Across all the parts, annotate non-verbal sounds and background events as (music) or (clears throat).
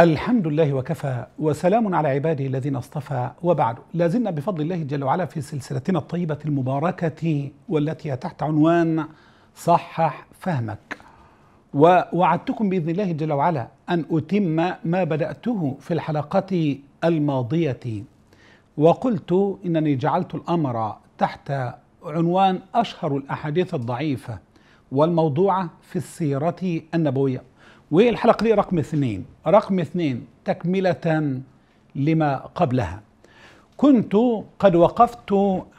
الحمد لله وكفى وسلام على عباده الذين اصطفى وبعد لازلنا بفضل الله جل وعلا في سلسلتنا الطيبة المباركة والتي تحت عنوان صحح فهمك ووعدتكم بإذن الله جل وعلا أن أتم ما بدأته في الحلقة الماضية وقلت إنني جعلت الأمر تحت عنوان أشهر الأحاديث الضعيفة والموضوعة في السيرة النبوية والحلقة دي رقم اثنين رقم اثنين تكملة لما قبلها كنت قد وقفت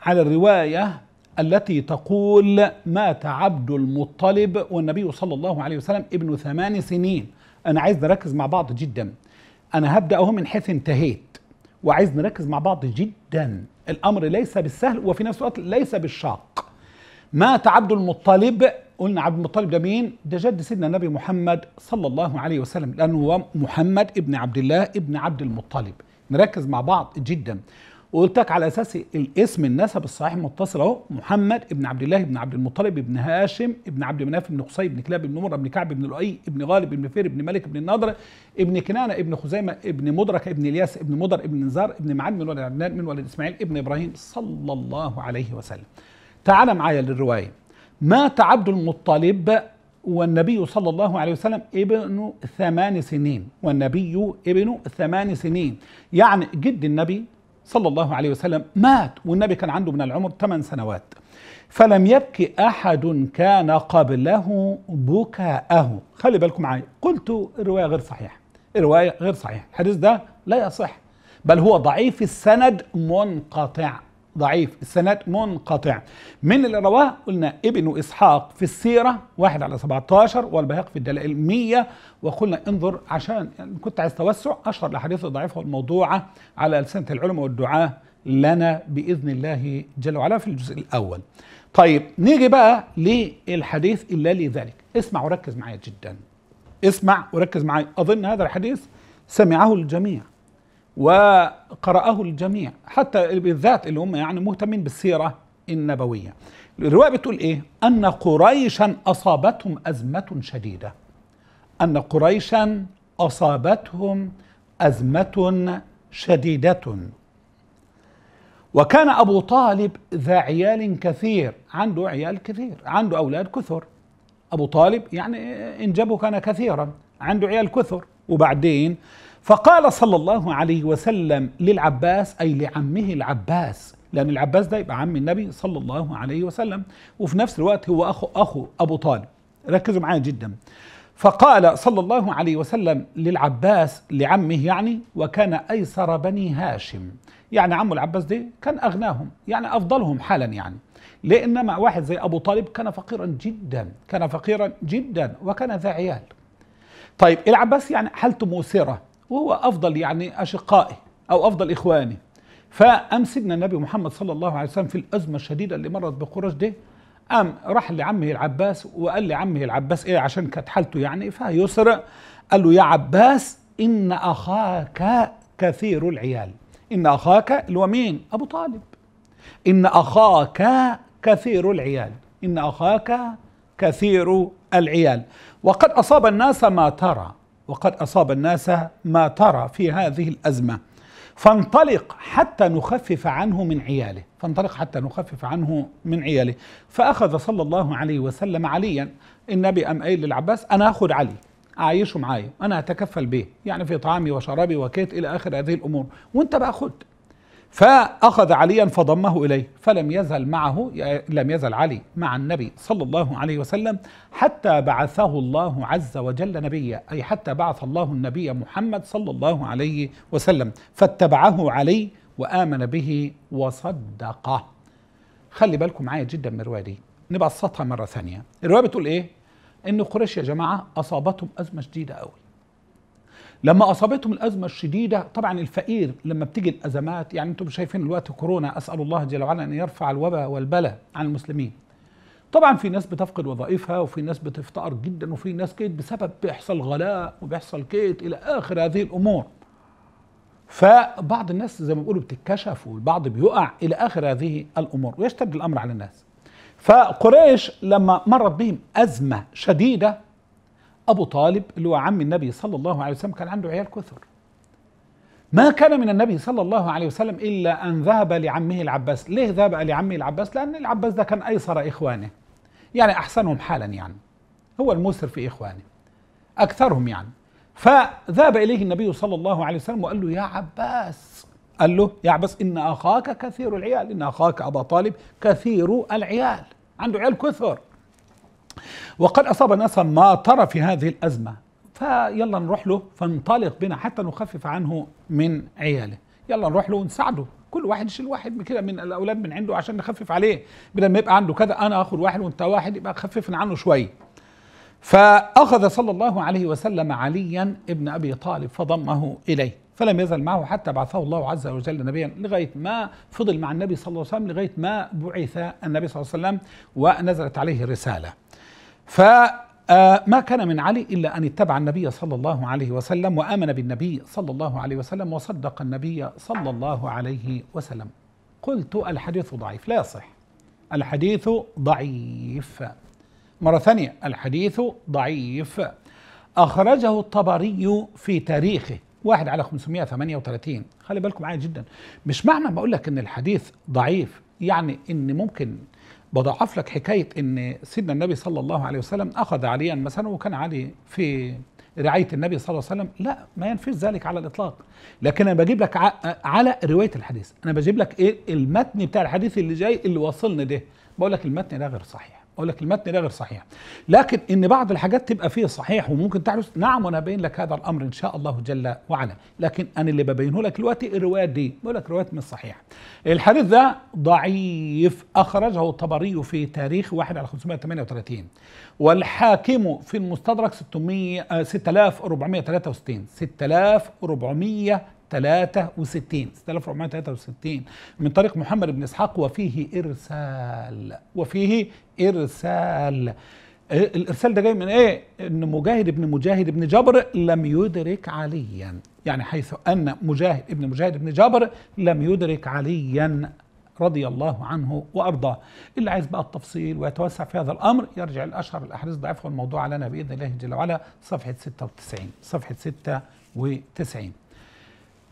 على الرواية التي تقول مات عبد المطلب والنبي صلى الله عليه وسلم ابن ثمان سنين أنا عايز نركز مع بعض جدا أنا هبدأ أهو من حيث انتهيت وعايز نركز مع بعض جدا الأمر ليس بالسهل وفي نفس الوقت ليس بالشاق مات عبد المطلب قلنا عبد المطلب ده مين؟ ده جد سيدنا النبي محمد صلى الله عليه وسلم لأنه هو محمد ابن عبد الله ابن عبد المطلب نركز مع بعض جدا وقلت لك على اساس الاسم النسب الصحيح متصل اهو محمد ابن عبد الله ابن عبد المطلب ابن هاشم ابن عبد مناف ابن قصي ابن كلاب ابن مر ابن كعب ابن لؤي ابن غالب ابن فير ابن مالك ابن النضر ابن كنانه ابن خزيمه ابن مدرك ابن الياس ابن مضر ابن نزار ابن معاد من ولد عدنان من ولد اسماعيل ابن ابراهيم صلى الله عليه وسلم. تعال معايا للروايه مات عبد المطلب والنبي صلى الله عليه وسلم ابن ثمان سنين والنبي ابن ثمان سنين يعني جد النبي صلى الله عليه وسلم مات والنبي كان عنده من العمر ثمان سنوات فلم يبكي أحد كان قبله بكاءه خلي بالكم معايا قلت الرواية غير صحيحة الرواية غير صحيحة الحديث ده لا يصح بل هو ضعيف السند منقطع ضعيف السند منقطع من اللي رواه قلنا ابن إسحاق في السيرة واحد على 17 والبهاق في الدلائل 100 وقلنا انظر عشان يعني كنت عايز توسع أشهر الأحاديث الضعيفة والموضوعة على ألسنة العلماء والدعاة لنا بإذن الله جل وعلا في الجزء الأول طيب نيجي بقى للحديث إلا لذلك اسمع وركز معايا جدا اسمع وركز معايا أظن هذا الحديث سمعه الجميع وقرأه الجميع حتى بالذات اللي هم يعني مهتمين بالسيرة النبوية الرواية بتقول إيه أن قريشا أصابتهم أزمة شديدة أن قريشا أصابتهم أزمة شديدة وكان أبو طالب ذا عيال كثير عنده عيال كثير عنده أولاد كثر أبو طالب يعني إنجابه كان كثيرا عنده عيال كثر وبعدين فقال صلى الله عليه وسلم للعباس أي لعمه العباس لأن العباس ده يبقى عم النبي صلى الله عليه وسلم وفي نفس الوقت هو أخو أخو أبو طالب ركزوا معايا جدا فقال صلى الله عليه وسلم للعباس لعمه يعني وكان أيسر بني هاشم يعني عم العباس ده كان أغناهم يعني أفضلهم حالا يعني لإنما واحد زي أبو طالب كان فقيرا جدا كان فقيرا جدا وكان ذا عيال طيب العباس يعني حالته مؤثرة وهو أفضل يعني أشقائي أو أفضل إخواني فأم سيدنا النبي محمد صلى الله عليه وسلم في الأزمة الشديدة اللي مرت بقريش دي قام راح لعمه العباس وقال لعمه العباس إيه عشان كانت حالته يعني فيسرع قال له يا عباس إن أخاك كثير العيال إن أخاك اللي هو مين؟ أبو طالب إن أخاك كثير العيال إن أخاك كثير العيال وقد أصاب الناس ما ترى وقد أصاب الناس ما ترى في هذه الأزمة فانطلق حتى نخفف عنه من عياله فانطلق حتى نخفف عنه من عياله فأخذ صلى الله عليه وسلم عليا النبي أم أيل للعباس أنا أخذ علي أعيشه معايا أنا أتكفل به يعني في طعامي وشرابي وكيت إلى آخر هذه الأمور وأنت بقى خد فأخذ عليا فضمه إليه فلم يزل معه لم يزل علي مع النبي صلى الله عليه وسلم حتى بعثه الله عز وجل نبيا أي حتى بعث الله النبي محمد صلى الله عليه وسلم فاتبعه علي وآمن به وصدقه خلي بالكم معايا جدا من الرواية دي نبسطها مرة ثانية الرواية بتقول إيه إن قريش يا جماعة أصابتهم أزمة شديدة أوي لما اصابتهم الازمه الشديده طبعا الفقير لما بتيجي الازمات يعني انتم شايفين الوقت كورونا اسال الله جل وعلا ان يرفع الوباء والبلاء عن المسلمين طبعا في ناس بتفقد وظائفها وفي ناس بتفتقر جدا وفي ناس كيت بسبب بيحصل غلاء وبيحصل كيت الى اخر هذه الامور فبعض الناس زي ما بيقولوا بتتكشف والبعض بيقع الى اخر هذه الامور ويشتد الامر على الناس فقريش لما مرت بهم ازمه شديده أبو طالب اللي هو عم النبي صلى الله عليه وسلم كان عنده عيال كثر ما كان من النبي صلى الله عليه وسلم إلا أن ذهب لعمه العباس ليه ذهب لعمه العباس لأن العباس ده كان أيسر إخوانه يعني أحسنهم حالا يعني هو الموسر في إخوانه أكثرهم يعني فذهب إليه النبي صلى الله عليه وسلم وقال له يا عباس قال له يا عباس إن أخاك كثير العيال إن أخاك أبا طالب كثير العيال عنده عيال كثر وقد أصاب ناسا ما ترى في هذه الأزمة فيلا نروح له فانطلق بنا حتى نخفف عنه من عياله يلا نروح له ونساعده كل واحد يشيل واحد كده من الاولاد من عنده عشان نخفف عليه بدل ما يبقى عنده كذا انا اخذ واحد وانت واحد يبقى خففنا عنه شوي فاخذ صلى الله عليه وسلم عليا ابن ابي طالب فضمه اليه فلم يزل معه حتى بعثه الله عز وجل نبيا لغايه ما فضل مع النبي صلى الله عليه وسلم لغايه ما بعث النبي صلى الله عليه وسلم ونزلت عليه الرساله فما آه، كان من علي إلا أن اتبع النبي صلى الله عليه وسلم وآمن بالنبي صلى الله عليه وسلم وصدق النبي صلى الله عليه وسلم قلت الحديث ضعيف لا يصح الحديث ضعيف مرة ثانية الحديث ضعيف أخرجه الطبري في تاريخه واحد على 538 خلي بالكم معايا جدا مش معنى ما أقول لك إن الحديث ضعيف يعني إن ممكن بضعف لك حكايه ان سيدنا النبي صلى الله عليه وسلم اخذ عليا مثلا وكان علي في رعايه النبي صلى الله عليه وسلم لا ما ينفيش ذلك على الاطلاق لكن انا بجيب لك على روايه الحديث انا بجيب لك ايه المتن بتاع الحديث اللي جاي اللي واصلني ده بقول لك المتن ده غير صحيح اقول لك المتن ده غير صحيح لكن ان بعض الحاجات تبقى فيه صحيح وممكن تحدث نعم وانا هبين لك هذا الامر ان شاء الله جل وعلا لكن انا اللي ببينه لك دلوقتي الروايات دي بقول لك روايات مش صحيحه الحديث ده ضعيف اخرجه الطبري في تاريخ 1 على 538 والحاكم في المستدرك 600 6463 6400 63 6463 من طريق محمد بن اسحاق وفيه ارسال وفيه ارسال إيه، الارسال ده جاي من ايه ان مجاهد ابن مجاهد ابن جبر لم يدرك عليا يعني حيث ان مجاهد ابن مجاهد ابن جبر لم يدرك عليا رضي الله عنه وارضاه اللي عايز بقى التفصيل ويتوسع في هذا الامر يرجع لاشهر الاحاديث ضعيفه والموضوع لنا باذن الله جل وعلا صفحه 96 صفحه 96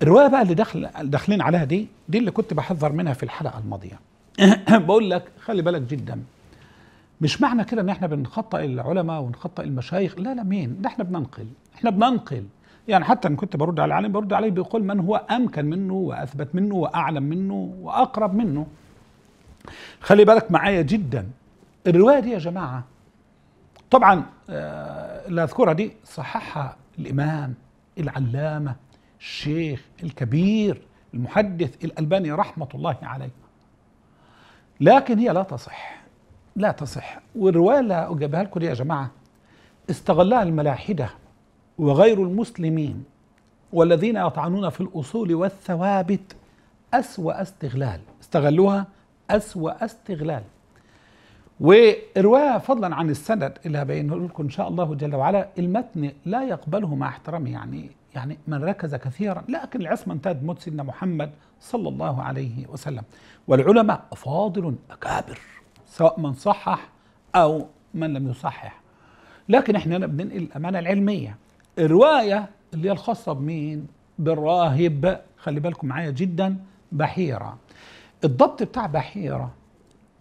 الروايه بقى اللي داخل داخلين عليها دي دي اللي كنت بحذر منها في الحلقه الماضيه (clears throat) بقول لك خلي بالك جدا مش معنى كده ان احنا بنخطئ العلماء ونخطئ المشايخ لا لا مين ده احنا بننقل احنا بننقل يعني حتى ان كنت برد على العالم برد عليه بيقول من هو امكن منه واثبت منه واعلم منه واقرب منه خلي بالك معايا جدا الروايه دي يا جماعه طبعا آه، اللي اذكرها دي صححها الامام العلامه الشيخ الكبير المحدث الألباني رحمة الله عليه لكن هي لا تصح لا تصح والرواية اللي أجابها لكم يا جماعة استغلها الملاحدة وغير المسلمين والذين يطعنون في الأصول والثوابت أسوأ استغلال استغلوها أسوأ استغلال ورواية فضلا عن السند اللي هبينه لكم إن شاء الله جل وعلا المتن لا يقبله مع احترامه يعني يعني من ركز كثيرا لكن العصمة انتهت بموت سيدنا محمد صلى الله عليه وسلم والعلماء فاضل أكابر سواء من صحح أو من لم يصحح لكن احنا هنا بننقل الأمانة العلمية الرواية اللي هي الخاصة بمين بالراهب خلي بالكم معايا جدا بحيرة الضبط بتاع بحيرة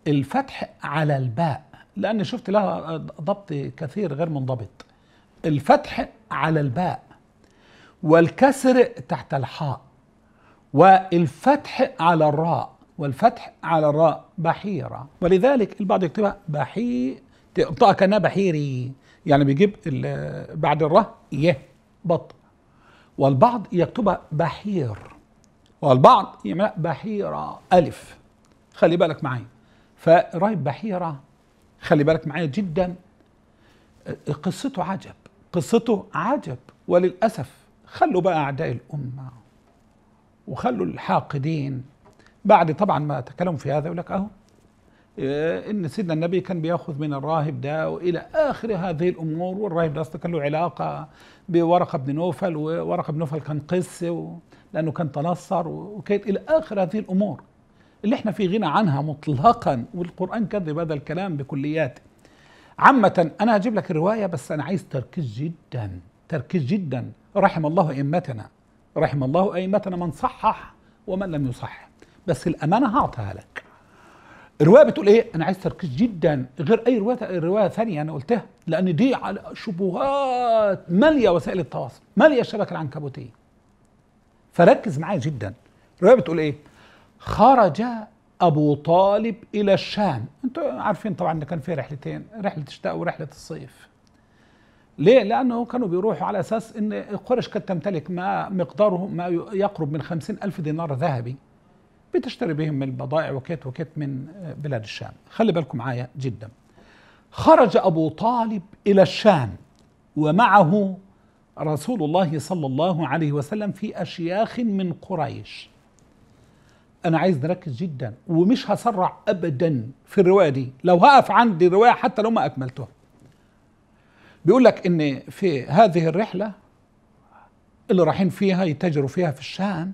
الفتح على الباء لأن شفت لها ضبط كثير غير منضبط الفتح على الباء والكسر تحت الحاء والفتح على الراء والفتح على الراء بحيرة ولذلك البعض يكتبها بحي تقطعها كأنها بحيري يعني بيجيب بعد الراء يه بط والبعض يكتبها بحير والبعض يملأ بحيرة ألف خلي بالك معايا فقراية بحيرة خلي بالك معايا جدا قصته عجب قصته عجب وللأسف خلوا بقى أعداء الأمة وخلوا الحاقدين بعد طبعا ما تكلموا في هذا يقول لك أهو آه، ان سيدنا النبي كان بياخذ من الراهب ده والى اخر هذه الامور والراهب ده اصلا كان له علاقه بورقه بن نوفل وورقه بن نوفل كان قس لانه كان تنصر وكانت الى اخر هذه الامور اللي احنا في غنى عنها مطلقا والقران كذب هذا الكلام بكلياته عامه انا هجيب لك الروايه بس انا عايز تركيز جدا تركيز جدا رحم الله ائمتنا رحم الله ائمتنا من صحح ومن لم يصحح بس الامانه هعطيها لك الروايه بتقول ايه انا عايز تركيز جدا غير اي روايه روايه ثانيه انا قلتها لان دي على شبهات ماليه وسائل التواصل ماليه الشبكه العنكبوتيه فركز معايا جدا الروايه بتقول ايه خرج ابو طالب الى الشام انتوا عارفين طبعا ان كان في رحلتين رحله الشتاء ورحله الصيف ليه؟ لأنه كانوا بيروحوا على أساس أن قريش كانت تمتلك ما مقداره ما يقرب من خمسين ألف دينار ذهبي بتشتري بهم من البضائع وكيت وكيت من آه، بلاد الشام خلي بالكم معايا جدا خرج أبو طالب إلى الشام ومعه رسول الله صلى الله عليه وسلم في أشياخ من قريش أنا عايز نركز جدا ومش هسرع أبدا في الرواية دي لو هقف عندي رواية حتى لو ما أكملتها بيقول لك ان في هذه الرحله اللي رايحين فيها يتاجروا فيها في الشام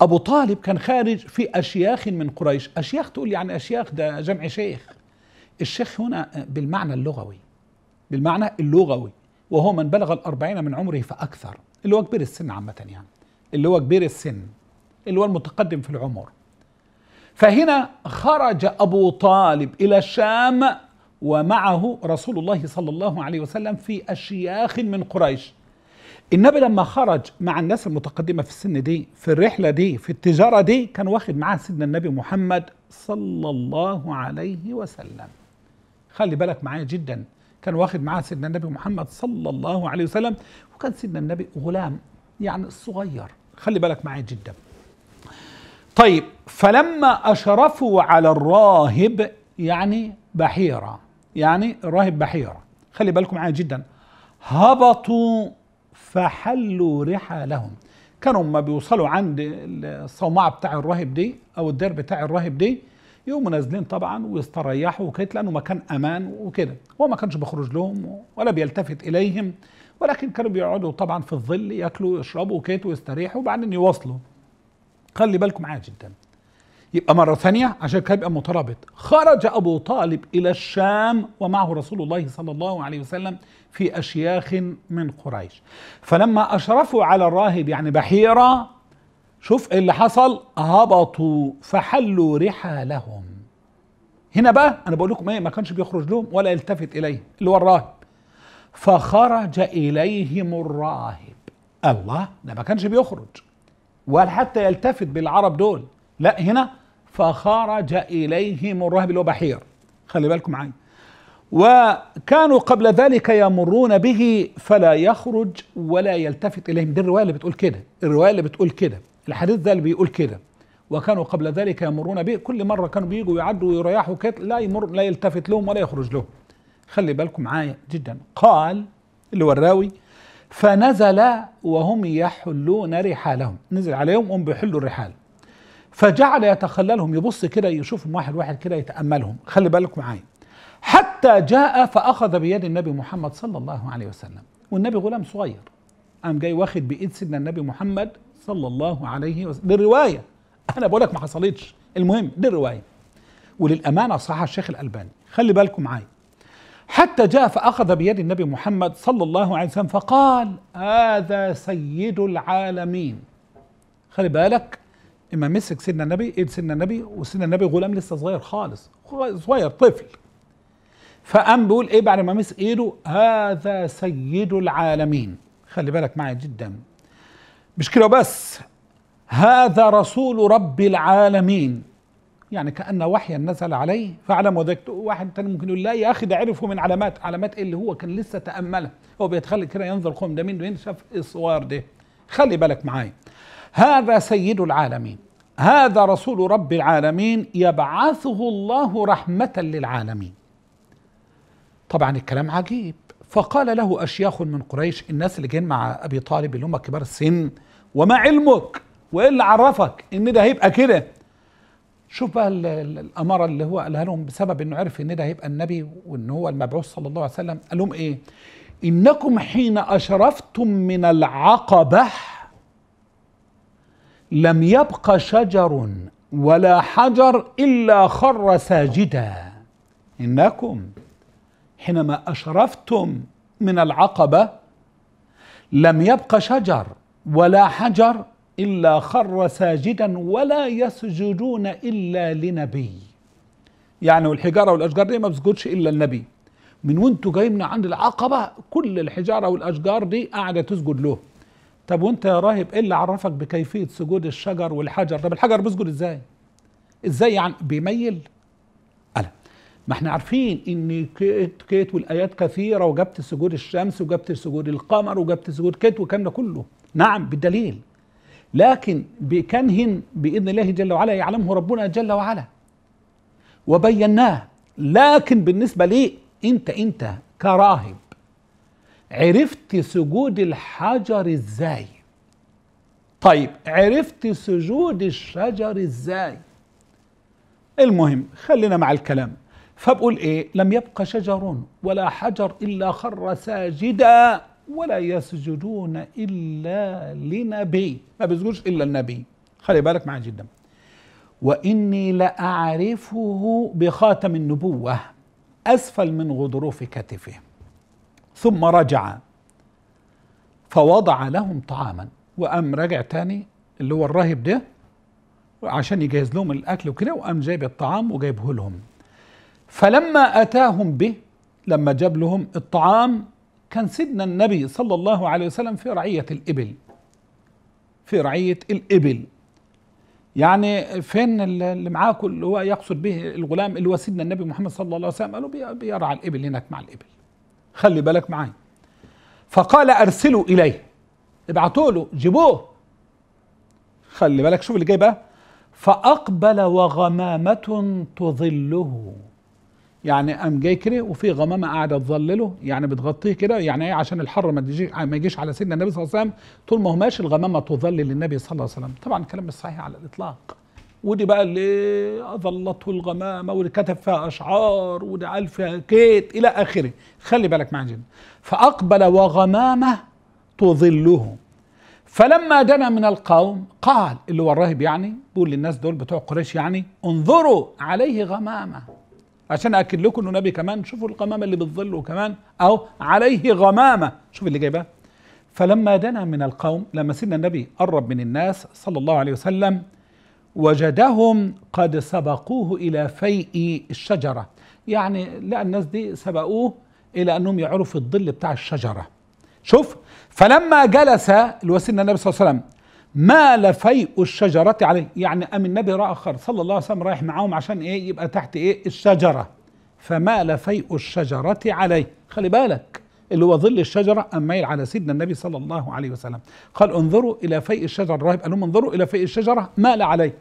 ابو طالب كان خارج في اشياخ من قريش اشياخ تقول يعني اشياخ ده جمع شيخ الشيخ هنا بالمعنى اللغوي بالمعنى اللغوي وهو من بلغ الأربعين من عمره فأكثر اللي هو كبير السن عامة يعني اللي هو كبير السن اللي هو المتقدم في العمر فهنا خرج أبو طالب إلى الشام ومعه رسول الله صلى الله عليه وسلم في أشياخ من قريش النبي لما خرج مع الناس المتقدمة في السن دي في الرحلة دي في التجارة دي كان واخد معاه سيدنا النبي محمد صلى الله عليه وسلم خلي بالك معايا جدا كان واخد معاه سيدنا النبي محمد صلى الله عليه وسلم وكان سيدنا النبي غلام يعني صغير خلي بالك معايا جدا طيب فلما أشرفوا على الراهب يعني بحيرة يعني راهب بحيرة خلي بالكم معايا جدا هبطوا فحلوا رحالهم كانوا ما بيوصلوا عند الصومعة بتاع الراهب دي أو الدير بتاع الراهب دي يقوموا نازلين طبعا ويستريحوا وكده لأنه مكان أمان وكده هو ما كانش بيخرج لهم ولا بيلتفت إليهم ولكن كانوا بيقعدوا طبعا في الظل ياكلوا يشربوا وكده ويستريحوا وبعدين يواصلوا خلي بالكم معايا جدا يبقى مرة ثانية عشان كده يبقى مترابط خرج أبو طالب إلى الشام ومعه رسول الله صلى الله عليه وسلم في أشياخ من قريش فلما أشرفوا على الراهب يعني بحيرة شوف إيه اللي حصل هبطوا فحلوا رحالهم هنا بقى أنا بقول لكم إيه ما كانش بيخرج لهم ولا يلتفت إليه اللي هو الراهب فخرج إليهم الراهب الله ده ما كانش بيخرج ولا حتى يلتفت بالعرب دول لا هنا فخرج إليهم الرهب بحير خلي بالكم معي وكانوا قبل ذلك يمرون به فلا يخرج ولا يلتفت إليهم دي الرواية اللي بتقول كده الرواية اللي بتقول كده الحديث ده اللي بيقول كده وكانوا قبل ذلك يمرون به كل مرة كانوا بيجوا يعدوا ويريحوا كده لا يمر لا يلتفت لهم ولا يخرج لهم خلي بالكم معايا جدا قال اللي هو الراوي فنزل وهم يحلون رحالهم نزل عليهم وهم بيحلوا الرحال فجعل يتخللهم يبص كده يشوفهم واحد واحد كده يتأملهم خلي بالك معايا حتى جاء فأخذ بيد النبي محمد صلى الله عليه وسلم والنبي غلام صغير قام جاي واخد بإيد سيدنا النبي محمد صلى الله عليه وسلم دي أنا بقول لك ما حصلتش المهم دي الرواية وللأمانة صح الشيخ الألباني خلي بالكم معايا حتى جاء فأخذ بيد النبي محمد صلى الله عليه وسلم فقال هذا سيد العالمين خلي بالك اما مسك سيدنا النبي ايد سيدنا النبي وسيدنا النبي غلام لسه صغير خالص صغير طفل فقام بيقول ايه بعد ما مسك ايده هذا سيد العالمين خلي بالك معي جدا مش كده بس هذا رسول رب العالمين يعني كأن وحيا نزل عليه فاعلم ذلك واحد تاني ممكن يقول لا يا اخي ده عرفه من علامات علامات ايه اللي هو كان لسه تأملها هو بيتخلي كده ينظر قوم ده مين ده شاف الصور ده خلي بالك معايا هذا سيد العالمين هذا رسول رب العالمين يبعثه الله رحمه للعالمين طبعا الكلام عجيب فقال له اشياخ من قريش الناس اللي جايين مع ابي طالب اللي هم كبار السن وما علمك وايه اللي عرفك ان ده هيبقى كده شوف بقى الاماره اللي هو قالها لهم بسبب انه عرف ان ده هيبقى النبي وان هو المبعوث صلى الله عليه وسلم قال لهم ايه انكم حين اشرفتم من العقبه لم يبق شجر ولا حجر الا خر ساجدا انكم حينما اشرفتم من العقبه لم يبق شجر ولا حجر الا خر ساجدا ولا يسجدون الا لنبي يعني والحجاره والاشجار دي ما بتسجدش الا النبي من وانتوا جايين من عند العقبه كل الحجاره والاشجار دي قاعده تسجد له طب وانت يا راهب ايه اللي عرفك بكيفيه سجود الشجر والحجر طب الحجر بيسجد ازاي ازاي يعني بيميل قال ما احنا عارفين ان كيت كيت والايات كثيره وجبت سجود الشمس وجبت سجود القمر وجبت سجود كيت والكلام ده كله نعم بالدليل لكن بكنه باذن الله جل وعلا يعلمه ربنا جل وعلا وبيناه لكن بالنسبه ليه انت انت كراهب عرفت سجود الحجر ازاي طيب عرفت سجود الشجر ازاي المهم خلينا مع الكلام فبقول ايه لم يبقى شجر ولا حجر الا خر ساجدا ولا يسجدون الا لنبي ما بيسجدوش الا النبي خلي بالك معايا جدا واني لاعرفه بخاتم النبوه اسفل من غضروف كتفه ثم رجع فوضع لهم طعاما وقام راجع تاني اللي هو الراهب ده عشان يجهز لهم الاكل وكده وقام جايب الطعام وجايبه لهم فلما اتاهم به لما جاب لهم الطعام كان سيدنا النبي صلى الله عليه وسلم في رعيه الابل في رعيه الابل يعني فين اللي معاكم اللي هو يقصد به الغلام اللي هو سيدنا النبي محمد صلى الله عليه وسلم قالوا بيرعى الابل هناك مع الابل خلي بالك معايا فقال ارسلوا اليه ابعتوا له جيبوه خلي بالك شوف اللي جاي بقى فاقبل وغمامه تظله يعني قام جاي كده وفي غمامه قاعده تظلله يعني بتغطيه كده يعني ايه عشان الحر ما يجيش ما يجيش على سيدنا النبي صلى الله عليه وسلم طول ما هو ماشي الغمامه تظلل النبي صلى الله عليه وسلم طبعا الكلام مش صحيح على الاطلاق ودي بقى اللي اظلته الغمامه واللي كتب فيها اشعار ودي قال فيها كيت الى اخره خلي بالك معايا جدا فاقبل وغمامه تظله فلما دنا من القوم قال اللي هو الراهب يعني بيقول للناس دول بتوع قريش يعني انظروا عليه غمامه عشان اكد لكم انه نبي كمان شوفوا الغمامه اللي بتظله كمان او عليه غمامه شوف اللي جايبها فلما دنا من القوم لما سيدنا النبي قرب من الناس صلى الله عليه وسلم وجدهم قد سبقوه إلى فيء الشجرة يعني لقى الناس دي سبقوه إلى أنهم يعرفوا الظل بتاع الشجرة شوف فلما جلس الوسيلة النبي صلى الله عليه وسلم مال فيء الشجرة عليه يعني أم النبي رأى آخر صلى الله عليه وسلم رايح معاهم عشان إيه يبقى تحت إيه الشجرة فمال فيء الشجرة عليه خلي بالك اللي هو ظل الشجرة أم ميل على سيدنا النبي صلى الله عليه وسلم قال انظروا إلى فيء الشجرة الراهب قال لهم انظروا إلى فيء الشجرة مال عليه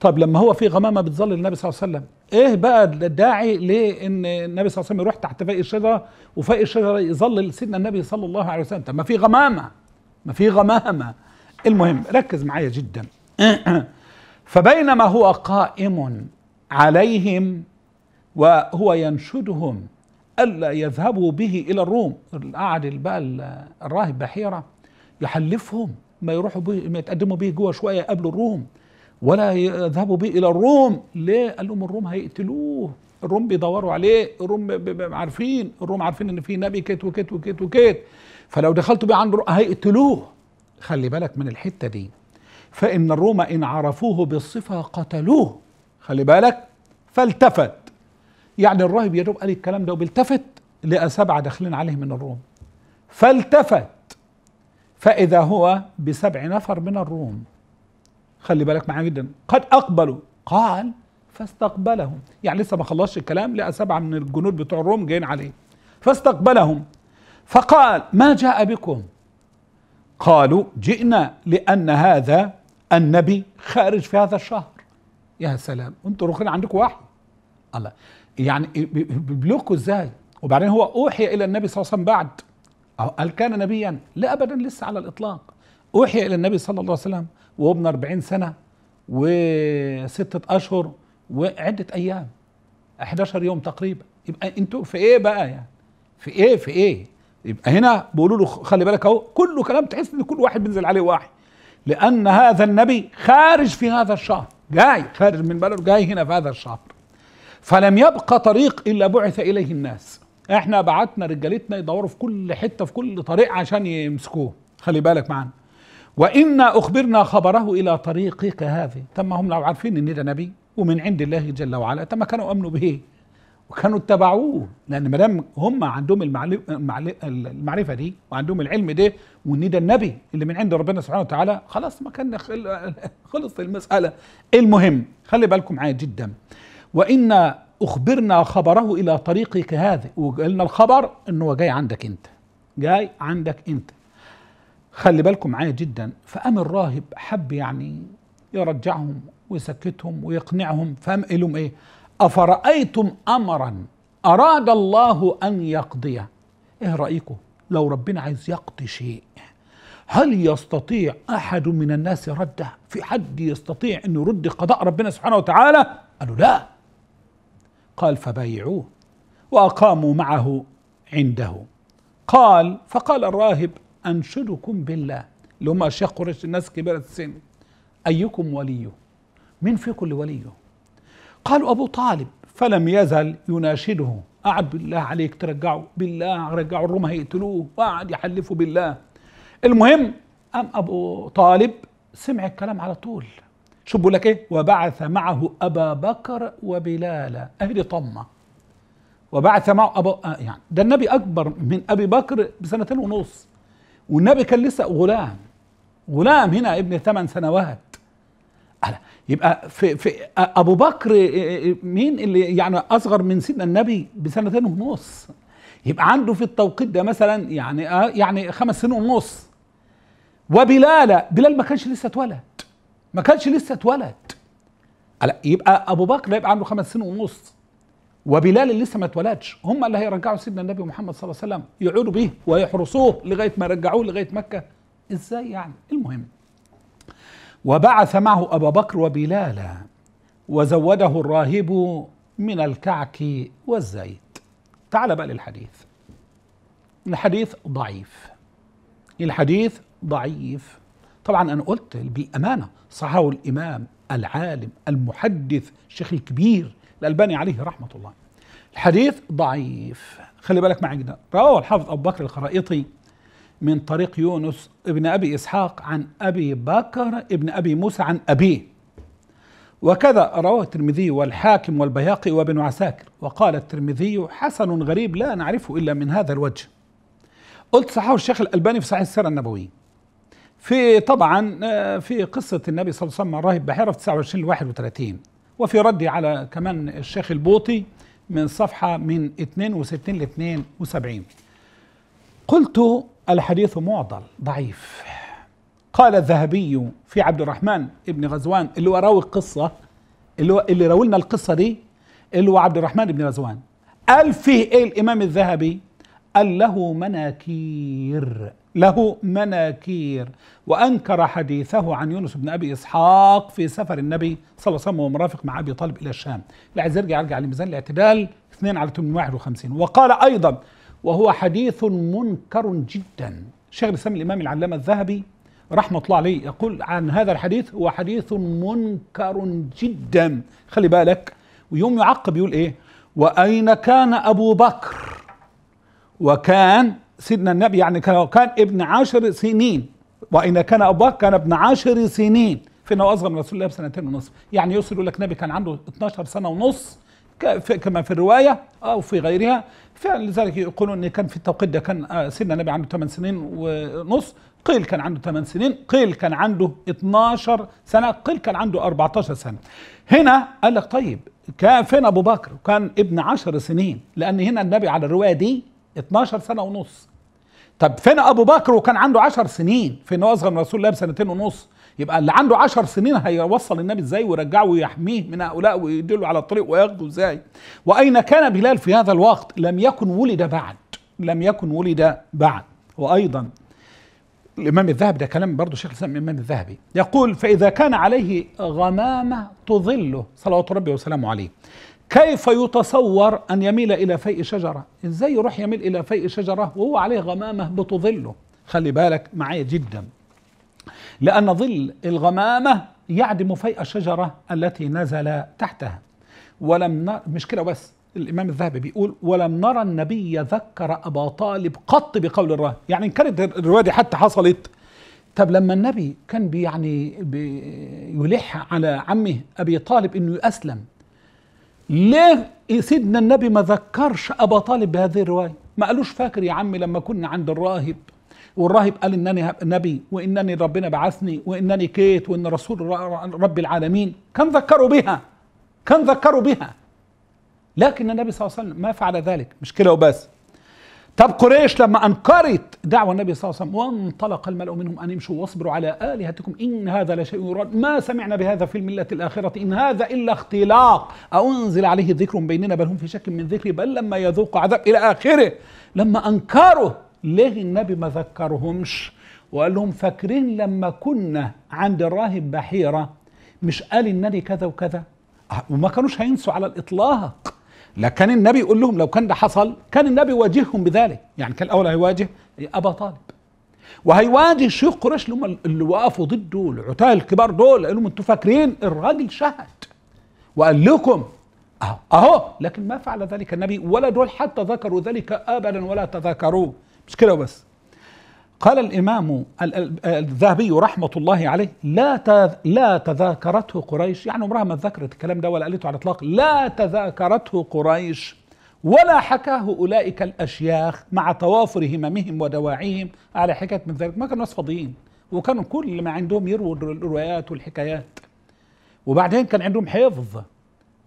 طب لما هو في غمامه بتظل النبي صلى الله عليه وسلم ايه بقى الداعي لان النبي صلى الله عليه وسلم يروح تحت فاق الشجره وفاق الشجره يظل سيدنا النبي صلى الله عليه وسلم طب ما في غمامه ما في غمامه المهم ركز معايا جدا (clears throat) فبينما هو قائم عليهم وهو ينشدهم الا يذهبوا به الى الروم قعد بقى الراهب بحيره يحلفهم ما يروحوا به ما يتقدموا به جوه شويه قبل الروم ولا يذهبوا به الى الروم ليه قال لهم الروم هيقتلوه الروم بيدوروا عليه الروم عارفين الروم عارفين ان في نبي كيت وكيت وكيت وكيت فلو دخلتوا بيه عند هيقتلوه خلي بالك من الحته دي فان الروم ان عرفوه بالصفه قتلوه خلي بالك فالتفت يعني الراهب يا دوب قال الكلام ده وبيلتفت لقى سبعه داخلين عليه من الروم فالتفت فاذا هو بسبع نفر من الروم خلي بالك معايا جدا قد اقبلوا قال فاستقبلهم يعني لسه ما خلصش الكلام لقى سبعه من الجنود بتوع الروم جايين عليه فاستقبلهم فقال ما جاء بكم قالوا جئنا لان هذا النبي خارج في هذا الشهر يا سلام انتوا روخين عندكم واحد الله يعني بيبلغكوا ازاي وبعدين هو اوحي الى النبي صلى الله عليه وسلم بعد أو هل كان نبيا لا ابدا لسه على الاطلاق اوحي الى النبي صلى الله عليه وسلم وابن 40 سنة وستة أشهر وعدة أيام 11 يوم تقريبا يبقى أنتوا في إيه بقى يعني في إيه في إيه يبقى هنا بيقولوا له خلي بالك أهو كله كلام تحس إن كل واحد بينزل عليه واحد لأن هذا النبي خارج في هذا الشهر جاي خارج من بلده جاي هنا في هذا الشهر فلم يبقى طريق إلا بعث إليه الناس احنا بعتنا رجالتنا يدوروا في كل حته في كل طريق عشان يمسكوه خلي بالك معانا وإنا أخبرنا خبره إلى طريقك هذه تم هم لو عارفين إن ده نبي ومن عند الله جل وعلا تم كانوا أمنوا به وكانوا اتبعوه لأن ما دام هم عندهم المعرفة دي وعندهم العلم ده وإن ده النبي اللي من عند ربنا سبحانه وتعالى خلاص ما كان (laughs) خلص المسألة المهم خلي بالكم معايا جدا وإنا أخبرنا خبره إلى طريقك هذه وقالنا الخبر إن هو جاي عندك أنت جاي عندك أنت خلي بالكم معايا جدا فقام الراهب حب يعني يرجعهم ويسكتهم ويقنعهم فقام لهم ايه افرايتم امرا اراد الله ان يقضيه ايه رايكم لو ربنا عايز يقضي شيء هل يستطيع احد من الناس رده في حد يستطيع انه يرد قضاء ربنا سبحانه وتعالى قالوا لا قال فبايعوه واقاموا معه عنده قال فقال الراهب أنشدكم بالله اللي هم أشياخ قريش الناس كبيرة السن أيكم وليه مين فيكم اللي وليه قالوا أبو طالب فلم يزل يناشده قعد بالله عليك ترجعوا بالله رجعوا الروم هيقتلوه وقعد يحلفوا بالله المهم أم أبو طالب سمع الكلام على طول شوف بيقول لك ايه وبعث معه ابا بكر وبلالا اهل طمه وبعث معه ابا آه يعني ده النبي اكبر من ابي بكر بسنتين ونص والنبي كان لسه غلام غلام هنا ابن ثمان سنوات يبقى في, في ابو بكر مين اللي يعني اصغر من سيدنا النبي بسنتين ونص يبقى عنده في التوقيت ده مثلا يعني آه يعني خمس سنين ونص وبلال بلال ما كانش لسه اتولد ما كانش لسه اتولد يبقى ابو بكر يبقى عنده خمس سنين ونص وبلال اللي لسه ما اتولدش هم اللي هيرجعوا سيدنا النبي محمد صلى الله عليه وسلم يعودوا به ويحرسوه لغايه ما رجعوه لغايه مكه ازاي يعني المهم وبعث معه ابا بكر وبلالا وزوده الراهب من الكعك والزيت تعال بقى للحديث الحديث ضعيف الحديث ضعيف طبعا انا قلت بالامانه صححه الامام العالم المحدث الشيخ الكبير الألباني عليه رحمة الله الحديث ضعيف خلي بالك معي جدا رواه الحافظ أبو بكر الخرائطي من طريق يونس ابن أبي إسحاق عن أبي بكر ابن أبي موسى عن أبيه وكذا رواه الترمذي والحاكم والبياقي وابن عساكر وقال الترمذي حسن غريب لا نعرفه إلا من هذا الوجه قلت صححه الشيخ الألباني في صحيح السيرة النبوية في طبعا آه، في قصة النبي صلى الله عليه وسلم راهب بحيرة في 29 ل 31 وفي ردي على كمان الشيخ البوطي من صفحة من 62 ل 72 قلت الحديث معضل ضعيف قال الذهبي في عبد الرحمن ابن غزوان اللي هو راوي القصة اللي هو اللي راوي لنا القصة دي اللي هو عبد الرحمن ابن غزوان قال فيه ايه الامام الذهبي قال له مناكير له مناكير وأنكر حديثه عن يونس بن أبي إسحاق في سفر النبي صلى الله عليه وسلم ومرافق مع أبي طالب إلى الشام لعز عايز يرجع يرجع لميزان الاعتدال 2 على 851 وقال أيضا وهو حديث منكر جدا شيخ الإسلام الإمام العلامة الذهبي رحمة الله عليه يقول عن هذا الحديث هو حديث منكر جدا خلي بالك ويوم يعقب يقول إيه وأين كان أبو بكر وكان سيدنا النبي يعني كان كان ابن عشر سنين وإن كان أبو بكر كان ابن عشر سنين فإنه أصغر من رسول الله بسنتين ونصف يعني يوصل يقول لك النبي كان عنده 12 سنة ونص كما في الروايه او في غيرها فلذلك يقولون ان كان في التوقيت ده كان آه، سيدنا النبي عنده 8 سنين ونص قيل كان عنده 8 سنين قيل كان عنده 12 سنه قيل كان عنده 14 سنه هنا قال لك طيب كان فين ابو بكر كان ابن 10 سنين لان هنا النبي على الروايه دي 12 سنه ونص طب فين ابو بكر وكان عنده 10 سنين فين هو اصغر من رسول الله بسنتين ونص يبقى اللي عنده 10 سنين هيوصل النبي ازاي ويرجعه ويحميه من هؤلاء ويدله على الطريق وياخده ازاي واين كان بلال في هذا الوقت لم يكن ولد بعد لم يكن ولد بعد وايضا الامام الذهبي ده كلام برضه شيخ الاسلام الامام الذهبي يقول فاذا كان عليه غمامه تظله صلوات ربي وسلامه عليه كيف يتصور أن يميل إلى فيء شجرة إزاي يروح يميل إلى فيء شجرة وهو عليه غمامة بتظله خلي بالك معايا جدا لأن ظل الغمامة يعدم فيء الشجرة التي نزل تحتها ولم نر... مش كده بس الإمام الذهبي بيقول ولم نرى النبي ذكر أبا طالب قط بقول الراهب يعني إن كانت الرواية دي حتى حصلت طب لما النبي كان بيعني بيلح على عمه أبي طالب إنه يأسلم ليه سيدنا النبي ما ذكرش أبا طالب بهذه الرواية ما قالوش فاكر يا عم لما كنا عند الراهب والراهب قال انني نبي وانني ربنا بعثني وانني كيت وان رسول رب العالمين كان ذكروا بها كان ذكروا بها لكن النبي صلى الله عليه وسلم ما فعل ذلك مش كده وبس طب قريش لما انكرت دعوه النبي صلى الله عليه وسلم وانطلق الملا منهم ان امشوا واصبروا على الهتكم ان هذا لشيء يراد ما سمعنا بهذا في المله الاخره ان هذا الا اختلاق انزل عليه ذكر بيننا بل هم في شك من ذكري بل لما يذوق عذاب الى اخره لما انكروا ليه النبي ما ذكرهمش وقال لهم فاكرين لما كنا عند الراهب بحيره مش قال النبي كذا وكذا أه، وما كانوش هينسوا على الاطلاق لكن النبي يقول لهم لو كان ده حصل كان النبي يواجههم بذلك يعني كان الاول هيواجه ابا طالب وهيواجه شيوخ قريش اللي هم اللي وقفوا ضده العتاه الكبار دول قال لهم انتوا فاكرين الراجل شهد وقال لكم اهو اهو لكن ما فعل ذلك النبي ولا دول حتى ذكروا ذلك ابدا ولا تذكروه مش كده بس قال الإمام الذهبي رحمة الله عليه لا لا تذاكرته قريش يعني عمرها ما ذكرت الكلام ده ولا قالته على الإطلاق لا تذاكرته قريش ولا حكاه أولئك الأشياخ مع توافر هممهم ودواعيهم على حكاية من ذلك ما كانوا ناس فاضيين وكانوا كل ما عندهم يرووا الروايات والحكايات وبعدين كان عندهم حفظ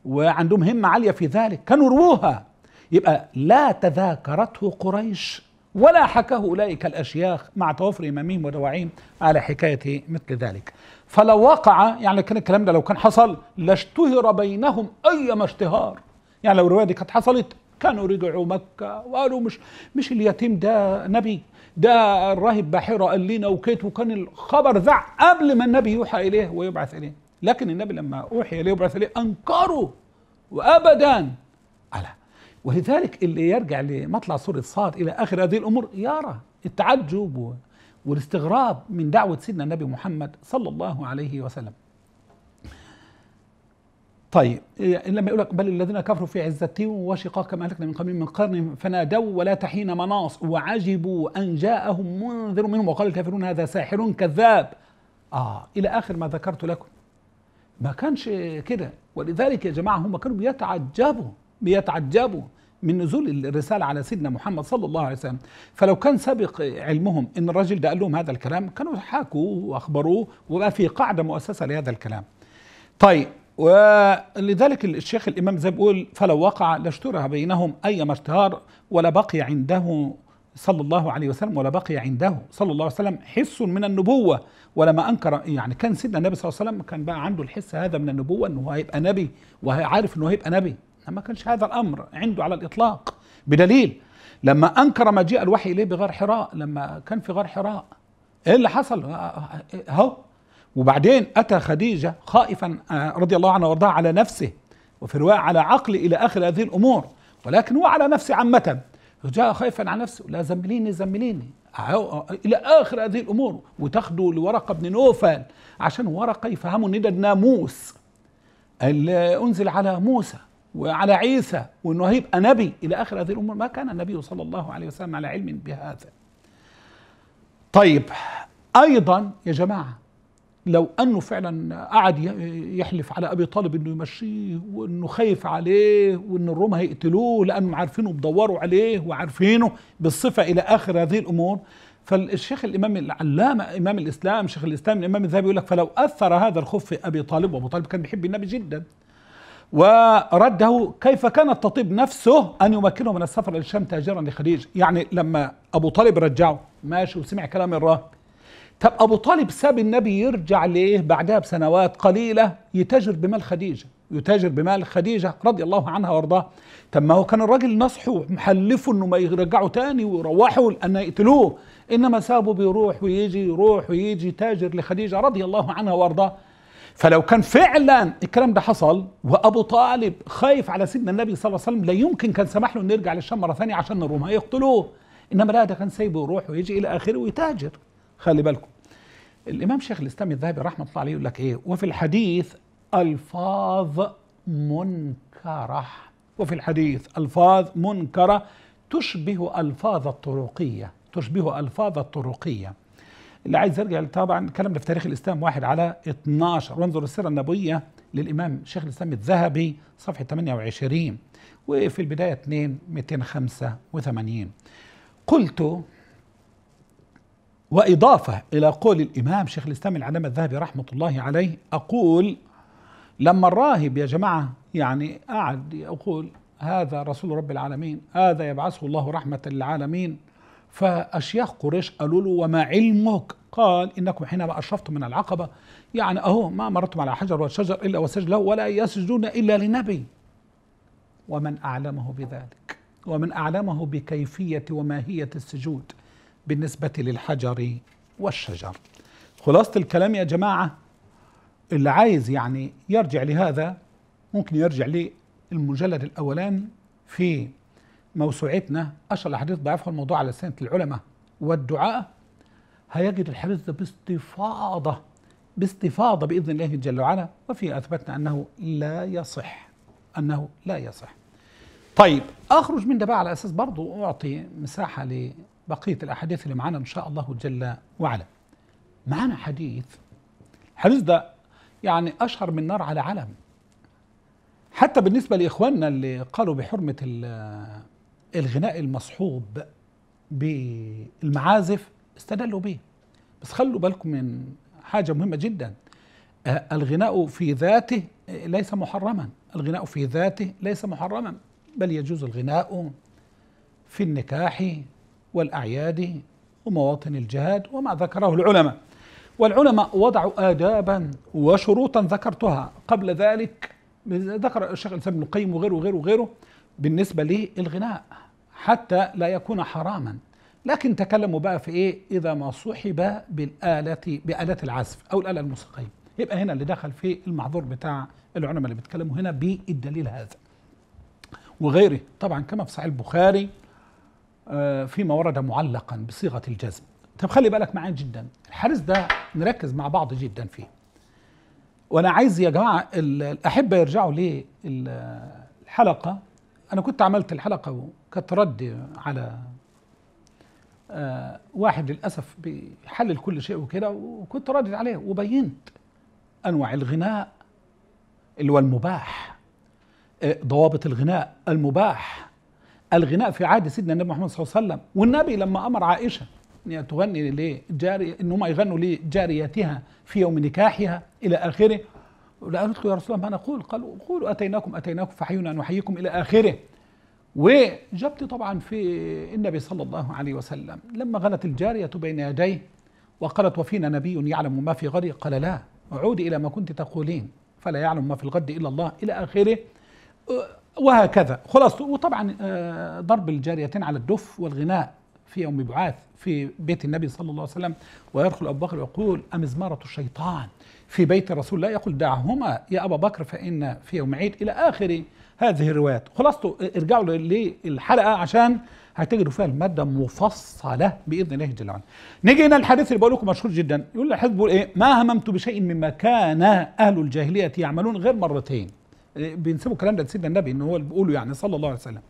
وعندهم همة عالية في ذلك كانوا روها يبقى لا تذاكرته قريش ولا حكاه أولئك الأشياخ مع توفر إمامهم ودواعيهم على حكاية مثل ذلك فلو وقع يعني كان الكلام ده لو كان حصل لاشتهر بينهم أيما اشتهار يعني لو الرواية دي كانت حصلت كانوا رجعوا مكة وقالوا مش مش اليتيم ده نبي ده الراهب باحرة قال لنا وكيت وكان الخبر ذع قبل ما النبي يوحى إليه ويبعث إليه لكن النبي لما أوحي إليه ويبعث إليه أنكروا وأبدا ألا ولذلك اللي يرجع لمطلع سورة صاد إلى آخر هذه الأمور يرى التعجب والاستغراب من دعوة سيدنا النبي محمد صلى الله عليه وسلم طيب إيه، لما يقول لك بل الذين كفروا في عزتهم وشقاق ما اهلكنا من قبل من قرن فنادوا ولا تحين مناص وعجبوا ان جاءهم منذر منهم وقال الكافرون هذا ساحر كذاب اه الى اخر ما ذكرت لكم ما كانش كده ولذلك يا جماعه هم كانوا بيتعجبوا بيتعجبوا من نزول الرسالة على سيدنا محمد صلى الله عليه وسلم فلو كان سابق علمهم أن الرجل ده قال لهم هذا الكلام كانوا حاكوا وأخبروه وبقى في قاعدة مؤسسة لهذا الكلام طيب ولذلك الشيخ الإمام زي بيقول فلو وقع لاشترها بينهم أي اشتهار ولا بقي عنده صلى الله عليه وسلم ولا بقي عنده صلى الله عليه وسلم حس من النبوة ولما أنكر يعني كان سيدنا النبي صلى الله عليه وسلم كان بقى عنده الحس هذا من النبوة أنه هيبقى نبي وهيعرف أنه هيبقى نبي ما كانش هذا الأمر عنده على الإطلاق بدليل لما أنكر مجيء الوحي إليه بغار حراء لما كان في غار حراء إيه اللي حصل أهو وبعدين أتى خديجة خائفا آه، رضي الله عنها وارضاها على نفسه وفي رواية على عقل إلى آخر هذه الأمور ولكن هو على نفسه عامة جاء خائفا على نفسه لا زمليني زمليني إلى آخر هذه الأمور وتاخده لورقة بن نوفل عشان ورقة يفهموا إن ده الناموس اللي أنزل على موسى وعلى عيسى وانه هيبقى نبي الى اخر هذه الامور ما كان النبي صلى الله عليه وسلم على علم بهذا. طيب ايضا يا جماعه لو انه فعلا قعد يحلف على ابي طالب انه يمشيه وانه خايف عليه وان الروم هيقتلوه لانهم عارفينه بدوروا عليه وعارفينه بالصفه الى اخر هذه الامور فالشيخ الامام العلامه امام الاسلام شيخ الاسلام الامام الذهبي يقول لك فلو اثر هذا الخوف في ابي طالب وابو طالب كان بيحب النبي جدا ورده كيف كانت تطيب نفسه أن يمكنه من السفر إلى الشام تاجرا لخليج يعني لما أبو طالب رجعه ماشي وسمع كلام الراهب طب أبو طالب ساب النبي يرجع ليه بعدها بسنوات قليلة يتاجر بمال خديجة يتاجر بمال خديجة رضي الله عنها وارضاه طب ما هو كان الراجل نصحه محلفه انه ما يرجعه تاني ويروحوا لان يقتلوه انما سابه بيروح ويجي يروح ويجي تاجر لخديجة رضي الله عنها وارضاه فلو كان فعلا الكلام ده حصل وابو طالب خايف على سيدنا النبي صلى الله عليه وسلم لا يمكن كان سمح له انه يرجع للشام مره ثانيه عشان الروم هيقتلوه انما لا ده كان سايبه يروح ويجي الى اخره ويتاجر خلي بالكم الامام شيخ الاسلام الذهبي رحمه الله عليه يقول لك ايه وفي الحديث الفاظ منكره وفي الحديث الفاظ منكره تشبه الفاظ الطرقيه تشبه الفاظ الطرقيه اللي عايز يرجع طبعا الكلام ده في تاريخ الاسلام واحد على 12 وانظر السيره النبويه للامام شيخ الاسلام الذهبي صفحه 28 وفي البدايه 2 285 قلت واضافه الى قول الامام شيخ الاسلام العلامه الذهبي رحمه الله عليه اقول لما الراهب يا جماعه يعني قعد يقول هذا رسول رب العالمين هذا يبعثه الله رحمه للعالمين فأشياخ قريش قالوا له وما علمك قال إنكم حينما أشرفتم من العقبة يعني أهو ما مرتم على حجر وشجر إلا وسجد له ولا يسجدون إلا لنبي ومن أعلمه بذلك ومن أعلمه بكيفية وماهية السجود بالنسبة للحجر والشجر خلاصة الكلام يا جماعة اللي عايز يعني يرجع لهذا ممكن يرجع للمجلد الأولاني في موسوعتنا أشهر الأحاديث ضعفها الموضوع على سنة العلماء والدعاء هيجد الحديث باستفاضة باستفاضة بإذن الله جل وعلا وفي أثبتنا أنه لا يصح أنه لا يصح طيب أخرج من ده بقى على أساس برضو أعطي مساحة لبقية الأحاديث اللي معانا إن شاء الله جل وعلا معانا حديث الحديث ده يعني أشهر من نار على علم حتى بالنسبة لإخواننا اللي قالوا بحرمة الغناء المصحوب بالمعازف استدلوا به بس خلوا بالكم من حاجة مهمة جدا آه، الغناء في ذاته ليس محرما الغناء في ذاته ليس محرما بل يجوز الغناء في النكاح والأعياد ومواطن الجهاد وما ذكره العلماء والعلماء وضعوا آدابا وشروطا ذكرتها قبل ذلك ذكر الشيخ الإسلام ابن القيم وغيره وغيره وغيره بالنسبة للغناء حتى لا يكون حراما لكن تكلموا بقى في ايه اذا ما صحب بالآلة بآلة العزف او الآلة الموسيقية يبقى هنا اللي دخل في المحظور بتاع العلماء اللي بيتكلموا هنا بالدليل هذا وغيره طبعا كما في صحيح البخاري آه، فيما ورد معلقا بصيغة الجزم طب خلي بالك معايا جدا الحارس ده نركز مع بعض جدا فيه وانا عايز يا جماعه الاحبه يرجعوا للحلقه انا كنت عملت الحلقه وكانت رد على آه، واحد للاسف بيحلل كل شيء وكده وكنت رادد عليه وبينت انواع الغناء اللي هو المباح آه، ضوابط الغناء المباح الغناء في عهد سيدنا النبي محمد صلى الله عليه وسلم والنبي لما امر عائشه ان تغني لجاري ان هم يغنوا لجاريتها في يوم نكاحها الى اخره لأن له يا رسول الله ما نقول قالوا قولوا أتيناكم أتيناكم فحيونا نحييكم إلى آخره وجبت طبعا في النبي صلى الله عليه وسلم لما غلت الجارية بين يديه وقالت وفينا نبي يعلم ما في غد قال لا عودي إلى ما كنت تقولين فلا يعلم ما في الغد إلا الله إلى آخره وهكذا خلاص وطبعا آه، ضرب الجاريتين على الدف والغناء في يوم بعاث في بيت النبي صلى الله عليه وسلم ويدخل أبو بكر ويقول أمزمارة الشيطان في بيت الرسول لا يقول دعهما يا أبا بكر فإن في يوم عيد إلى آخر هذه الروايات خلاصته ارجعوا للحلقة عشان هتجدوا فيها المادة مفصلة بإذن الله جل وعلا نيجي هنا الحديث اللي بقول لكم مشهور جدا يقول الحديث بيقول إيه ما هممت بشيء مما كان أهل الجاهلية يعملون غير مرتين إيه، بينسبوا الكلام ده لسيدنا النبي ان هو اللي بيقوله يعني صلى الله عليه وسلم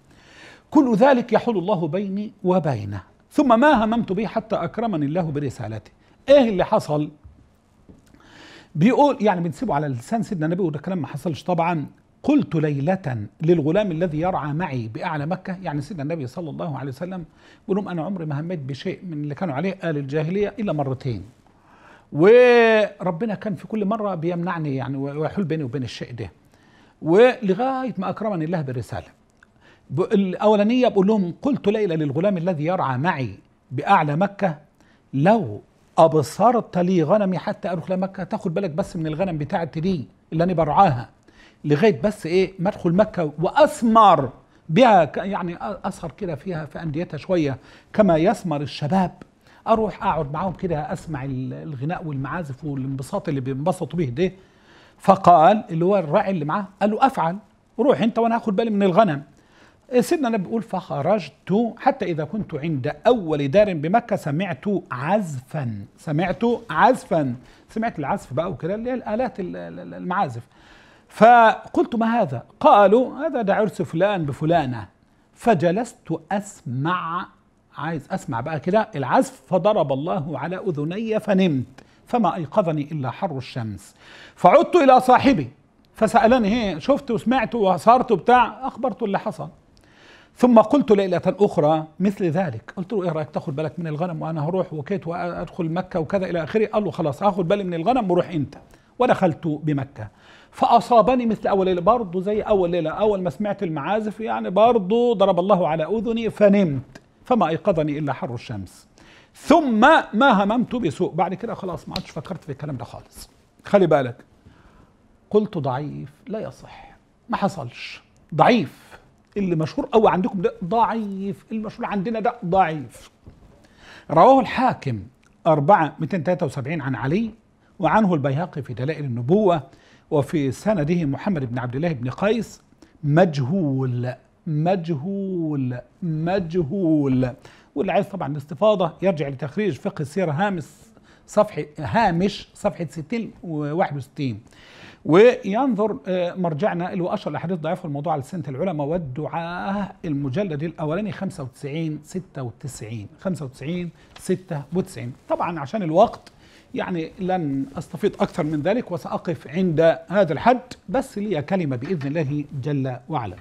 كل ذلك يحول الله بيني وبينه ثم ما هممت به حتى اكرمني الله برسالته ايه اللي حصل بيقول يعني بنسيبه على لسان سيدنا النبي وده كلام ما حصلش طبعا قلت ليلة للغلام الذي يرعى معي بأعلى مكة يعني سيدنا النبي صلى الله عليه وسلم بيقول لهم أنا عمري ما هميت بشيء من اللي كانوا عليه آل الجاهلية إلا مرتين وربنا كان في كل مرة بيمنعني يعني ويحول بيني وبين الشيء ده ولغاية ما أكرمني الله بالرسالة الأولانية بقول لهم قلت ليلة للغلام الذي يرعى معي بأعلى مكة لو أبصرت لي غنمي حتى أروح لمكة تاخد بالك بس من الغنم بتاعتي دي اللي أنا برعاها لغاية بس إيه ما أدخل مكة وأثمر بها يعني أسهر كده فيها في أنديتها شوية كما يثمر الشباب أروح أقعد معاهم كده أسمع الغناء والمعازف والانبساط اللي بينبسطوا به ده فقال اللي هو الراعي اللي معاه قال له أفعل روح أنت وأنا هاخد بالي من الغنم إيه، سيدنا النبي بيقول فخرجت حتى إذا كنت عند أول دار بمكة سمعت عزفا سمعت عزفا سمعت العزف بقى وكده اللي هي الآلات المعازف فقلت ما هذا قالوا هذا ده عرس فلان بفلانة فجلست أسمع عايز أسمع بقى كده العزف فضرب الله على أذني فنمت فما أيقظني إلا حر الشمس فعدت إلى صاحبي فسألني هي إيه، شفت وسمعت وصارت وبتاع أخبرته اللي حصل ثم قلت ليلة أخرى مثل ذلك قلت له إيه رأيك تاخد بالك من الغنم وأنا هروح وكيت وأدخل مكة وكذا إلى آخره قال له خلاص هاخد بالي من الغنم وروح أنت ودخلت بمكة فأصابني مثل أول ليلة برضه زي أول ليلة أول ما سمعت المعازف يعني برضه ضرب الله على أذني فنمت فما أيقظني إلا حر الشمس ثم ما هممت بسوء بعد كده خلاص ما عادش فكرت في الكلام ده خالص خلي بالك قلت ضعيف لا يصح ما حصلش ضعيف اللي مشهور أو عندكم ده ضعيف المشهور عندنا ده ضعيف رواه الحاكم 4 273 عن علي وعنه البيهقي في دلائل النبوة وفي سنده محمد بن عبد الله بن قيس مجهول مجهول مجهول واللي عايز طبعا الاستفاضة يرجع لتخريج فقه السيرة هامس صفحة هامش صفحة 60 و 61 وينظر آه، مرجعنا اللي هو اشهر الاحاديث ضعيفه الموضوع على سنه العلماء والدعاه المجلد الاولاني 95 96 95 96 طبعا عشان الوقت يعني لن استفيض اكثر من ذلك وساقف عند هذا الحد بس لي كلمه باذن الله جل وعلا.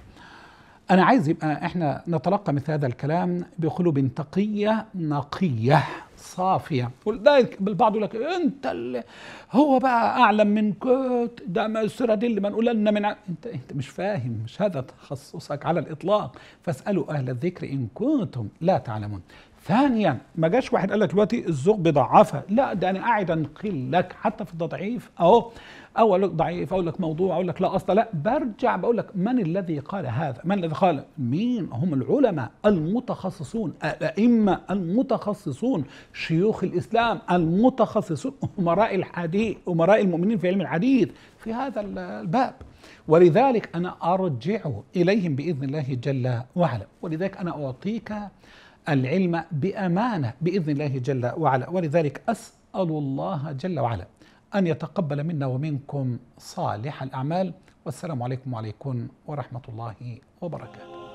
انا عايز يبقى احنا نتلقى مثل هذا الكلام بقلوب تقيه نقيه صافية ولذلك بالبعض يقول لك أنت اللي هو بقى أعلم من كوت ده ما اللي ما نقول لنا من ع... أنت أنت مش فاهم مش هذا تخصصك على الإطلاق فاسألوا أهل الذكر إن كنتم لا تعلمون ثانيا ما جاش واحد قال لك دلوقتي الزوج بضعفها لا ده انا قاعد انقل لك حتى في التضعيف اهو اقول لك ضعيف اقول لك موضوع اقول لك لا اصل لا برجع بقول لك من الذي قال هذا من الذي قال مين هم العلماء المتخصصون الائمه المتخصصون شيوخ الاسلام المتخصصون امراء الحديث امراء المؤمنين في علم الحديث في هذا الباب ولذلك انا ارجعه اليهم باذن الله جل وعلا ولذلك انا اعطيك العلم بامانه باذن الله جل وعلا ولذلك اسال الله جل وعلا ان يتقبل منا ومنكم صالح الاعمال والسلام عليكم وعليكم ورحمه الله وبركاته